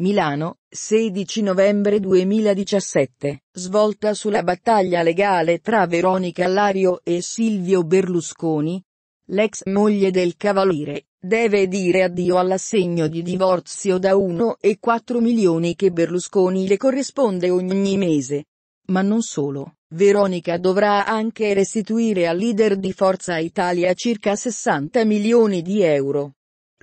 Milano, 16 novembre 2017, svolta sulla battaglia legale tra Veronica Lario e Silvio Berlusconi. L'ex moglie del Cavaliere, deve dire addio all'assegno di divorzio da 1 e 4 milioni che Berlusconi le corrisponde ogni mese. Ma non solo, Veronica dovrà anche restituire al leader di Forza Italia circa 60 milioni di euro.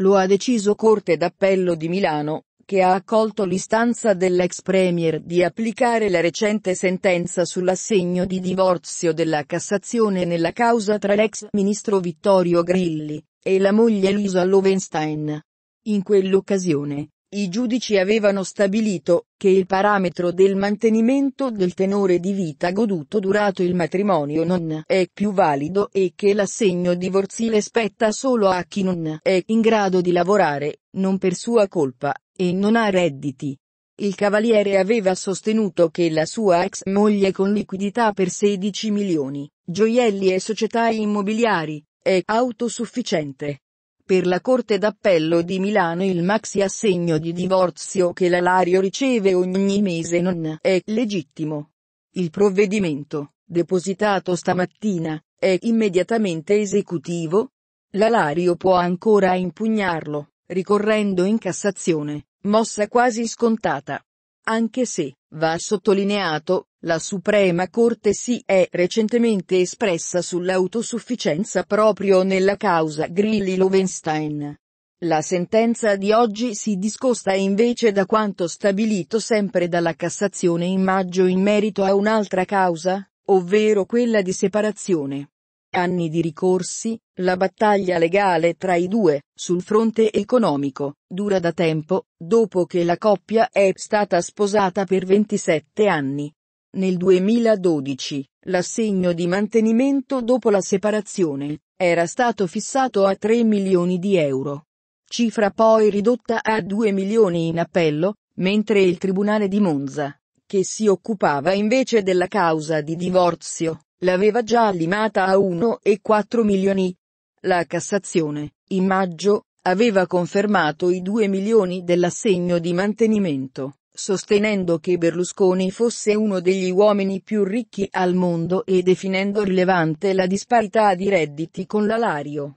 Lo ha deciso Corte d'Appello di Milano, che ha accolto l'istanza dell'ex premier di applicare la recente sentenza sull'assegno di divorzio della Cassazione nella causa tra l'ex ministro Vittorio Grilli e la moglie Luisa Lovenstein. In quell'occasione, i giudici avevano stabilito che il parametro del mantenimento del tenore di vita goduto durato il matrimonio non è più valido e che l'assegno divorzile spetta solo a chi non è in grado di lavorare, non per sua colpa, e non ha redditi. Il Cavaliere aveva sostenuto che la sua ex moglie con liquidità per 16 milioni, gioielli e società immobiliari, è autosufficiente. Per la Corte d'Appello di Milano il maxi assegno di divorzio che l'Alario riceve ogni mese non è legittimo. Il provvedimento, depositato stamattina, è immediatamente esecutivo. L'Alario può ancora impugnarlo, ricorrendo in Cassazione Mossa quasi scontata. Anche se, va sottolineato, la Suprema Corte si è recentemente espressa sull'autosufficienza proprio nella causa Grilli-Lovenstein. La sentenza di oggi si discosta invece da quanto stabilito sempre dalla Cassazione in maggio in merito a un'altra causa, ovvero quella di separazione anni di ricorsi, la battaglia legale tra i due, sul fronte economico, dura da tempo, dopo che la coppia è stata sposata per 27 anni. Nel 2012, l'assegno di mantenimento dopo la separazione, era stato fissato a 3 milioni di euro. Cifra poi ridotta a 2 milioni in appello, mentre il Tribunale di Monza, che si occupava invece della causa di divorzio, l'aveva già limata a 1,4 milioni. La Cassazione, in maggio, aveva confermato i 2 milioni dell'assegno di mantenimento, sostenendo che Berlusconi fosse uno degli uomini più ricchi al mondo e definendo rilevante la disparità di redditi con l'alario.